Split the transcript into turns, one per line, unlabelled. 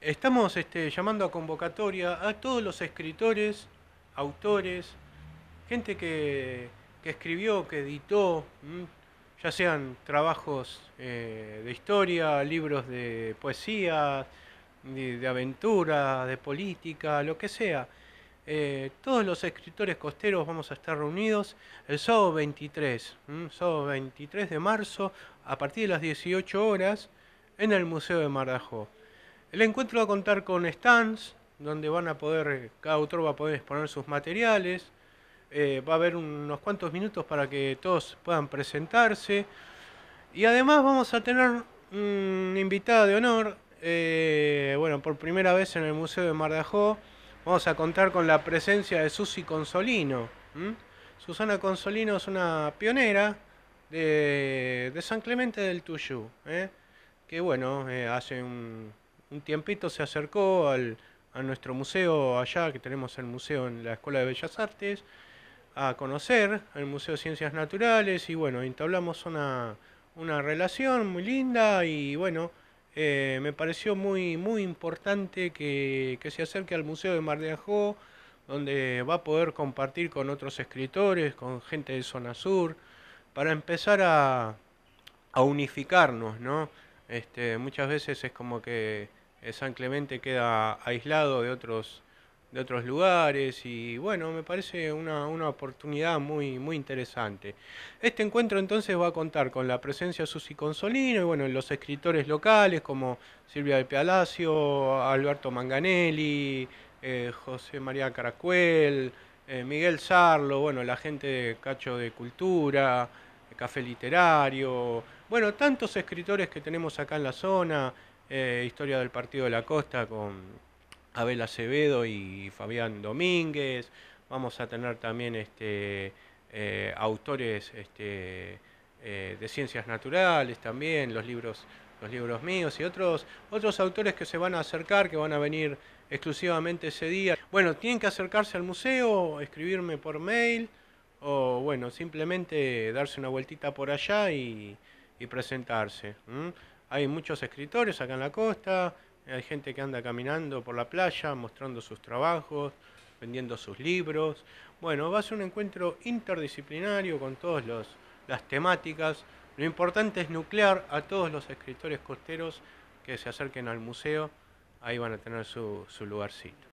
Estamos este, llamando a convocatoria a todos los escritores, autores, gente que, escribió, que editó, ya sean trabajos eh, de historia, libros de poesía, de, aventura, de política, lo que sea. Eh, todos los escritores costeros vamos a estar reunidos el sábado 23, sábado 23 de marzo, a partir de las 18 horas, en el Museo de Mardajó. El encuentro va a contar con stands, donde van a poder, cada autor va a poder exponer sus materiales. Eh, va a haber unos cuantos minutos para que todos puedan presentarse. Y además vamos a tener una invitada de honor. Eh, bueno, por primera vez en el Museo de Mardajó vamos a contar con la presencia de Susi Consolino. Susana Consolino es una pionera de, San Clemente del Tuyú, ¿eh? que bueno, hace un, un tiempito se acercó al, a nuestro museo allá, que tenemos el museo en la Escuela de Bellas Artes, a conocer el Museo de Ciencias Naturales y bueno, entablamos una, una relación muy linda y bueno, eh, me pareció muy, muy importante que, que, se acerque al Museo de Mar de Ajó, donde va a poder compartir con otros escritores, con gente de Zona Sur, para empezar a, a unificarnos, ¿no? Este, muchas veces es como que eh, San Clemente queda aislado de otros, de otros lugares y bueno, me parece una, oportunidad muy, muy interesante. Este encuentro entonces va a contar con la presencia de Susi Consolino y bueno, los escritores locales como Silvia del Palacio, Alberto Manganelli, eh, José María Caracuel, eh, Miguel Sarlo, bueno, la gente de Cacho de Cultura, Café Literario, bueno, tantos escritores que tenemos acá en la zona, eh, historia del Partido de la Costa con Abel Acevedo y Fabián Domínguez. Vamos a tener también este, eh, autores este, eh, de ciencias naturales también, los libros, los libros míos y otros, otros autores que se van a acercar, que van a venir exclusivamente ese día. Bueno, tienen que acercarse al museo, escribirme por mail o bueno, simplemente darse una vueltita por allá y, presentarse. Hay muchos escritores acá en la costa, hay gente que anda caminando por la playa, mostrando sus trabajos, vendiendo sus libros. Bueno, va a ser un encuentro interdisciplinario con todas las temáticas. Lo importante es nuclear a todos los escritores costeros que se acerquen al museo. Ahí van a tener su lugarcito.